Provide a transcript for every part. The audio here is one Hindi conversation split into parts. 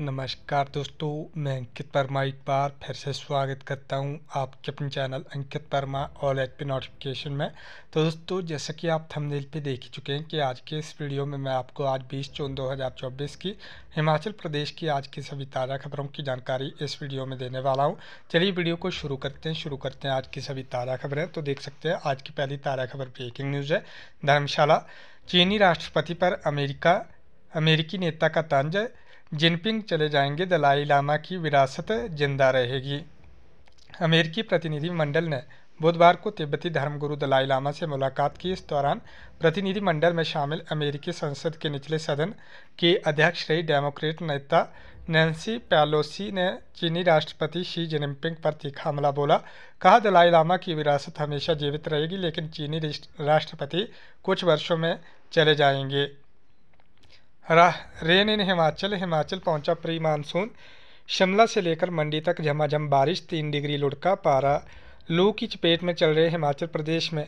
नमस्कार दोस्तों मैं अंकित वर्मा एक बार फिर से स्वागत करता हूं आपके अपने channel Ankit Verma all H P notification में तो दोस्तों जैसा कि आप थंबनेल पे देख चुके हैं कि आज के इस वीडियो में मैं आपको आज 20 जून 2024 की हिमाचल प्रदेश की आज की सभी ताज़ा खबरों की जानकारी इस वीडियो में देने वाला हूँ चलिए वीडियो को शुरू करते हैं शुरू करते हैं आज की सभी ताज़ा खबरें तो देख सकते हैं आज की पहली ताज़ा खबर ब्रेकिंग न्यूज़ है धर्मशाला चीनी राष्ट्रपति पर अमेरिका अमेरिकी नेता का तंज जिनपिंग चले जाएंगे दलाई लामा की विरासत जिंदा रहेगी अमेरिकी प्रतिनिधिमंडल ने बुधवार को तिब्बती धर्मगुरु दलाई लामा से मुलाकात की इस दौरान प्रतिनिधिमंडल में शामिल अमेरिकी संसद के निचले सदन के अध्यक्ष रही डेमोक्रेट नेता नैन्सी पैलोसी ने चीनी राष्ट्रपति शी जिनपिंग पर तीखा हमला बोला कहा दलाई लामा की विरासत हमेशा जीवित रहेगी लेकिन चीनी राष्ट्रपति कुछ वर्षों में चले जाएंगे राह रेन इन हिमाचल हिमाचल पहुंचा प्री मानसून शिमला से लेकर मंडी तक झमाझम बारिश तीन डिग्री लुढ़का पारा लू की चपेट में चल रहे हिमाचल प्रदेश में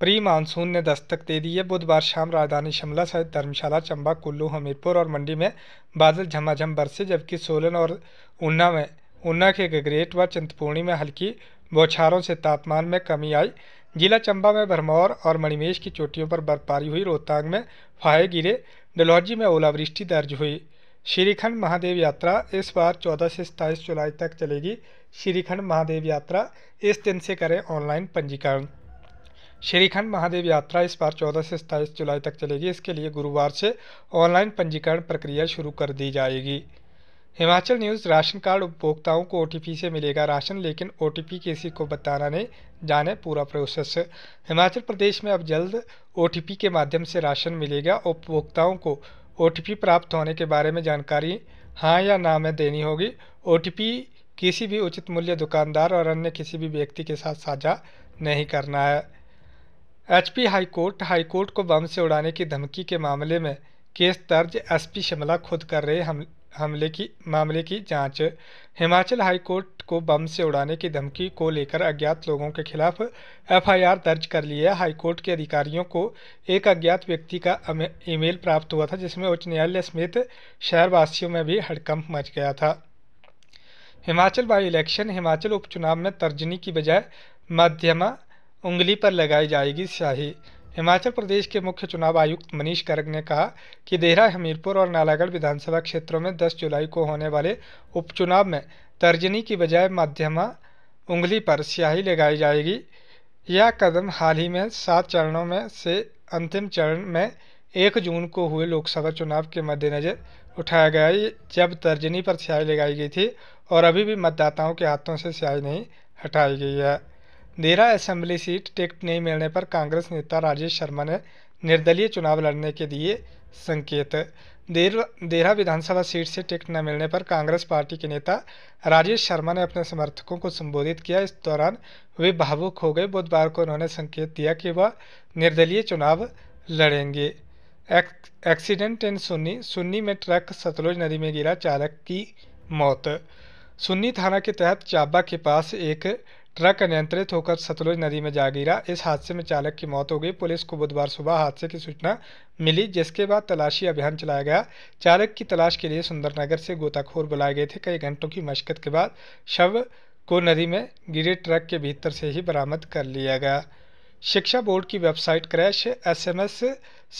प्री मानसून ने दस्तक दे दी है बुधवार शाम राजधानी शिमला सहित धर्मशाला चंबा कुल्लू हमीरपुर और मंडी में बादल झमाझम बरसे जबकि सोलन और ऊना में ऊना के गगरेट व चिंतपूर्णी में हल्की बौछारों से तापमान में कमी आई जिला चंबा में भरमौर और मणिमेश की चोटियों पर बर्फबारी हुई रोहतांग में फाये गिरे डलहौजी में ओलावृष्टि दर्ज हुई श्रीखंड महादेव यात्रा इस बार 14 से सताईस जुलाई तक चलेगी श्रीखंड महादेव यात्रा इस दिन से करें ऑनलाइन पंजीकरण श्रीखंड महादेव यात्रा इस बार 14 से सत्ताईस जुलाई तक चलेगी इसके लिए गुरुवार से ऑनलाइन पंजीकरण प्रक्रिया शुरू कर दी जाएगी हिमाचल न्यूज़ राशन कार्ड उपभोक्ताओं को ओ से मिलेगा राशन लेकिन ओ किसी को बताना नहीं जाने पूरा प्रोसेस हिमाचल प्रदेश में अब जल्द ओ के माध्यम से राशन मिलेगा उपभोक्ताओं को ओ प्राप्त होने के बारे में जानकारी हाँ या ना में देनी होगी ओ किसी भी उचित मूल्य दुकानदार और अन्य किसी भी व्यक्ति के साथ साझा नहीं करना है एच पी हाईकोर्ट हाईकोर्ट को बम से उड़ाने की धमकी के मामले में केस दर्ज एसपी शिमला खुद कर रहे हम हमले की मामले की जांच हिमाचल हाईकोर्ट को बम से उड़ाने की धमकी को लेकर अज्ञात लोगों के खिलाफ एफआईआर दर्ज कर लिया है हाईकोर्ट के अधिकारियों को एक अज्ञात व्यक्ति का ईमेल प्राप्त हुआ था जिसमें उच्च न्यायालय समेत शहरवासियों में भी हड़कंप मच गया था हिमाचल बाई इलेक्शन हिमाचल उपचुनाव में तर्जनी की बजाय मध्यमा उंगली पर लगाई जाएगी शाही हिमाचल प्रदेश के मुख्य चुनाव आयुक्त मनीष गर्ग ने कहा कि देहरा हमीरपुर और नालागढ़ विधानसभा क्षेत्रों में 10 जुलाई को होने वाले उपचुनाव में तर्जनी की बजाय मध्यमा उंगली पर स्याही लगाई जाएगी यह कदम हाल ही में सात चरणों में से अंतिम चरण में एक जून को हुए लोकसभा चुनाव के मद्देनज़र उठाया गया जब तर्जनी पर स्याही लगाई गई थी और अभी भी मतदाताओं के हाथों से स्याही नहीं हटाई गई है देरा असेंबली सीट टिकट नहीं मिलने पर कांग्रेस नेता राजेश शर्मा ने निर्दलीय चुनाव लड़ने के दिए संकेत देर देहरा विधानसभा सीट से टिकट न मिलने पर कांग्रेस पार्टी के नेता राजेश शर्मा ने अपने समर्थकों को संबोधित किया इस दौरान वे भावुक हो गए बुधवार को उन्होंने संकेत दिया कि वह निर्दलीय चुनाव लड़ेंगे एक, एक्सीडेंट इन सुन्नी सुन्नी में ट्रक सतलुज नदी में गिरा चालक की मौत सुन्नी थाना के तहत चाबा के पास एक ट्रक अनियंत्रित होकर सतलुज नदी में जा गिरा इस हादसे में चालक की मौत हो गई पुलिस को बुधवार सुबह हादसे की सूचना मिली जिसके बाद तलाशी अभियान चलाया गया चालक की तलाश के लिए सुंदरनगर से गोताखोर बुलाए गए थे कई घंटों की मशक्कत के बाद शव को नदी में गिरे ट्रक के भीतर से ही बरामद कर लिया गया शिक्षा बोर्ड की वेबसाइट क्रैश एसएमएस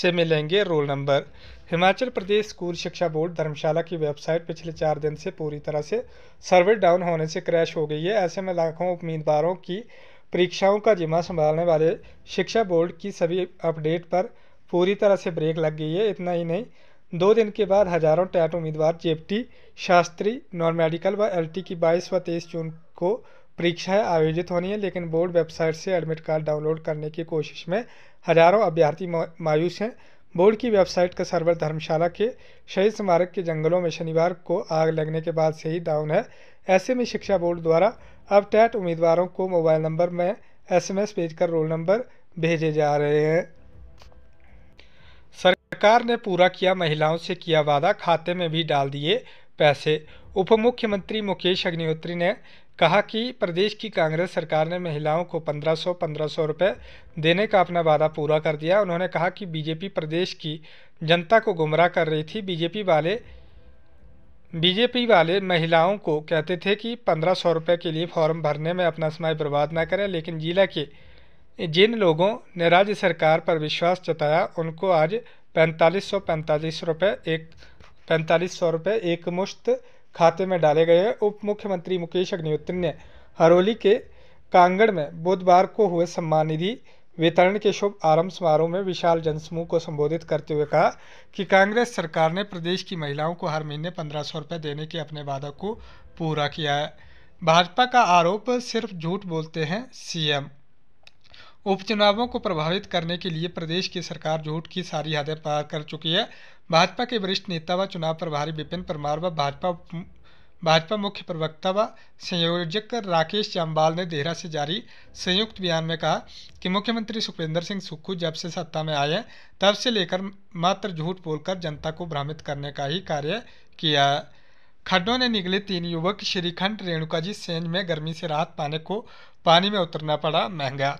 से मिलेंगे roll number Himachal Pradesh school शिक्षा बोर्ड धर्मशाला की वेबसाइट पिछले चार दिन से पूरी तरह से सर्वर डाउन होने से क्रैश हो गई है ऐसे में लाखों उम्मीदवारों की परीक्षाओं का जिम्मा संभालने वाले शिक्षा बोर्ड की सभी अपडेट पर पूरी तरह से ब्रेक लग गई है इतना ही नहीं दो दिन के बाद हजारों टैट उम्मीदवार जेपटी शास्त्री नॉन मेडिकल व एलटी की 22 व 23 जून को परीक्षाएं आयोजित होनी है लेकिन बोर्ड वेबसाइट से एडमिट कार्ड डाउनलोड करने की कोशिश में हजारों अभ्यर्थी मायूस हैं बोर्ड की वेबसाइट का सर्वर धर्मशाला के शहीद स्मारक के जंगलों में शनिवार को आग लगने के बाद से ही डाउन है ऐसे में शिक्षा बोर्ड द्वारा अब टैट उम्मीदवारों को मोबाइल नंबर में एसएमएस भेजकर रोल नंबर भेजे जा रहे हैं सरकार ने पूरा किया महिलाओं से किया वादा खाते में भी डाल दिए पैसे उप मुख्यमंत्री मुकेश अग्निहोत्री ने कहा कि प्रदेश की कांग्रेस सरकार ने महिलाओं को 1500 1500 रुपए देने का अपना वादा पूरा कर दिया उन्होंने कहा कि बीजेपी प्रदेश की जनता को गुमराह कर रही थी बीजेपी वाले बीजेपी वाले महिलाओं को कहते थे कि पंद्रह सौ रुपये के लिए फॉर्म भरने में अपना समय बर्बाद ना करें लेकिन जिला के जिन लोगों ने राज्य सरकार पर विश्वास जताया उनको आज पैंतालीस सौ पैंतालीस रुपये एक पैंतालीस सौ रुपये एक मुश्त खाते में डाले गए उप मुख्यमंत्री मुकेश अग्निहोत्री ने हरोली के कांगड़ में बुधवार को हुए सम्मान निधि वितरण के शुभ आरंभ समारोह में विशाल जनसमूह को संबोधित करते हुए कहा कि कांग्रेस सरकार ने प्रदेश की महिलाओं को हर महीने पंद्रह सौ रुपये देने के अपने वादा को पूरा किया है भाजपा का आरोप सिर्फ झूठ बोलते हैं सीएम उपचुनावों को प्रभावित करने के लिए प्रदेश की सरकार झूठ की सारी हदें पार कर चुकी है भाजपा के वरिष्ठ नेता व चुनाव प्रभारी विपिन परमार व भाजपा भाजपा मुख्य प्रवक्ता व संयोजक राकेश जम्बाल ने देहरा से जारी संयुक्त बयान में कहा कि मुख्यमंत्री सुखविंदर सिंह सुक्खू जब से सत्ता में आए तब से लेकर मात्र झूठ बोलकर जनता को भ्रमित करने का ही कार्य किया खड्डों ने निकले तीन युवक श्रीखंड रेणुकाजी सेंज में गर्मी से राहत पाने को पानी में उतरना पड़ा महंगा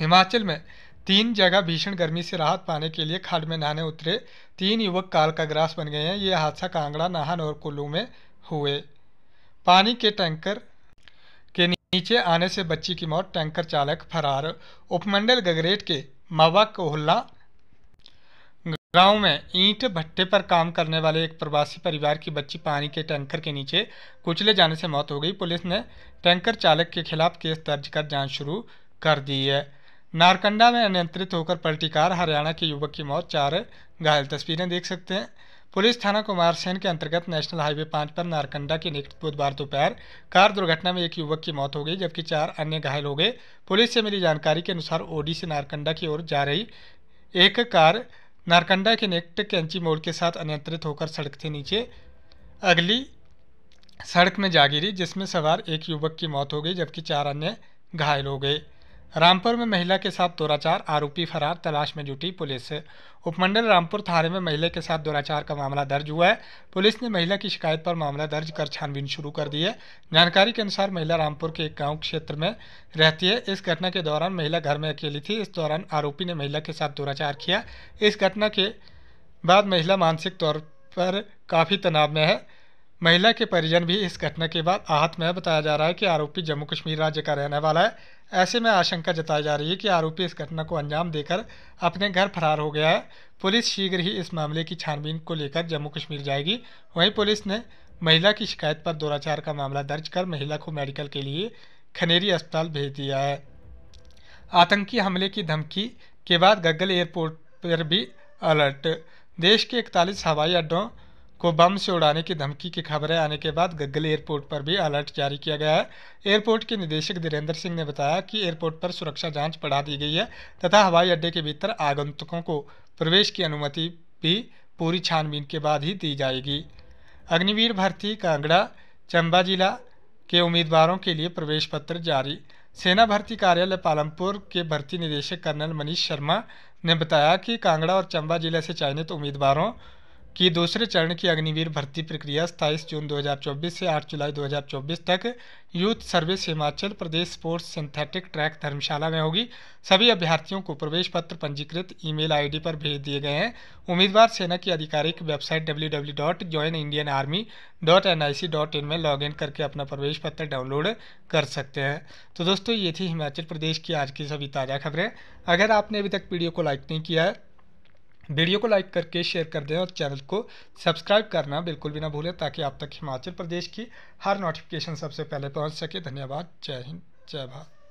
हिमाचल में तीन जगह भीषण गर्मी से राहत पाने के लिए खाड में नहाने उतरे तीन युवक काल का ग्रास बन गए हैं ये हादसा कांगड़ा नाहन और कुल्लू में हुए पानी के टैंकर के नीचे आने से बच्ची की मौत टैंकर चालक फरार उपमंडल गगरेट के मवा कोहल्ला गांव में ईंट भट्टे पर काम करने वाले एक प्रवासी परिवार की बच्ची पानी के टैंकर के नीचे कुचले जाने से मौत हो गई पुलिस ने टैंकर चालक के खिलाफ केस दर्ज कर जांच शुरू कर दी है नारकंडा में अनियंत्रित होकर पलटी कार हरियाणा के युवक की मौत चार घायल तस्वीरें देख सकते हैं पुलिस थाना कुमार सेन के अंतर्गत नेशनल हाईवे पाँच पर नारकंडा के निकट बुधवार दोपहर कार दुर्घटना में एक युवक की मौत हो गई जबकि चार अन्य घायल हो गए पुलिस से मिली जानकारी के अनुसार ओडी से नारकंडा की ओर जा रही एक कार नारकंडा के निकट कैंची मोड़ के साथ अनियंत्रित होकर सड़क से नीचे अगली सड़क में जा गिरी जिसमें सवार एक युवक की मौत हो गई जबकि चार अन्य घायल हो गए रामपुर में महिला के साथ दुराचार आरोपी फरार तलाश में जुटी पुलिस उपमंडल रामपुर थाने में महिला के साथ दुराचार का मामला दर्ज हुआ है पुलिस ने महिला की शिकायत पर मामला दर्ज कर छानबीन शुरू कर दी है जानकारी के अनुसार महिला रामपुर के एक गांव क्षेत्र में रहती है इस घटना के दौरान महिला घर में अकेली थी इस दौरान आरोपी ने महिला के साथ दुराचार किया इस घटना के बाद महिला मानसिक तौर पर काफ़ी तनाव में है महिला के परिजन भी इस घटना के बाद आहत में बताया जा रहा है कि आरोपी जम्मू कश्मीर राज्य का रहने वाला है ऐसे में आशंका जताई जा रही है कि आरोपी इस घटना को अंजाम देकर अपने घर फरार हो गया है पुलिस शीघ्र ही इस मामले की छानबीन को लेकर जम्मू कश्मीर जाएगी वहीं पुलिस ने महिला की शिकायत पर दुराचार का मामला दर्ज कर महिला को मेडिकल के लिए खनेरी अस्पताल भेज दिया है आतंकी हमले की धमकी के बाद गग्गल एयरपोर्ट पर भी अलर्ट देश के इकतालीस हवाई अड्डों को बम से उड़ाने की धमकी की खबरें आने के बाद गग्गल एयरपोर्ट पर भी अलर्ट जारी किया गया है एयरपोर्ट के निदेशक धीरेन्द्र सिंह ने बताया कि एयरपोर्ट पर सुरक्षा जांच बढ़ा दी गई है तथा हवाई अड्डे के भीतर आगंतुकों को प्रवेश की अनुमति भी पूरी छानबीन के बाद ही दी जाएगी अग्निवीर भर्ती कांगड़ा चंबा जिला के उम्मीदवारों के लिए प्रवेश पत्र जारी सेना भर्ती कार्यालय पालमपुर के भर्ती निदेशक कर्नल मनीष शर्मा ने बताया कि कांगड़ा और चंबा जिले से चयनित उम्मीदवारों कि दूसरे चरण की अग्निवीर भर्ती प्रक्रिया सताईस जून 2024 से 8 जुलाई 2024 तक youth service Himachal Pradesh sports synthetic track Dharamshala में होगी सभी अभ्यर्थियों को प्रवेश पत्र पंजीकृत ईमेल आईडी पर भेज दिए गए हैं उम्मीदवार सेना की आधिकारिक वेबसाइट www.joinindianarmy.nic.in में लॉगिन करके अपना प्रवेश पत्र डाउनलोड कर सकते हैं तो दोस्तों ये थी हिमाचल प्रदेश की आज की सभी ताज़ा खबरें अगर आपने अभी तक वीडियो को लाइक नहीं किया है वीडियो को लाइक करके शेयर कर दें और चैनल को सब्सक्राइब करना बिल्कुल भी ना भूलें ताकि आप तक हिमाचल प्रदेश की हर नोटिफिकेशन सबसे पहले पहुंच सके धन्यवाद जय हिंद जय भारत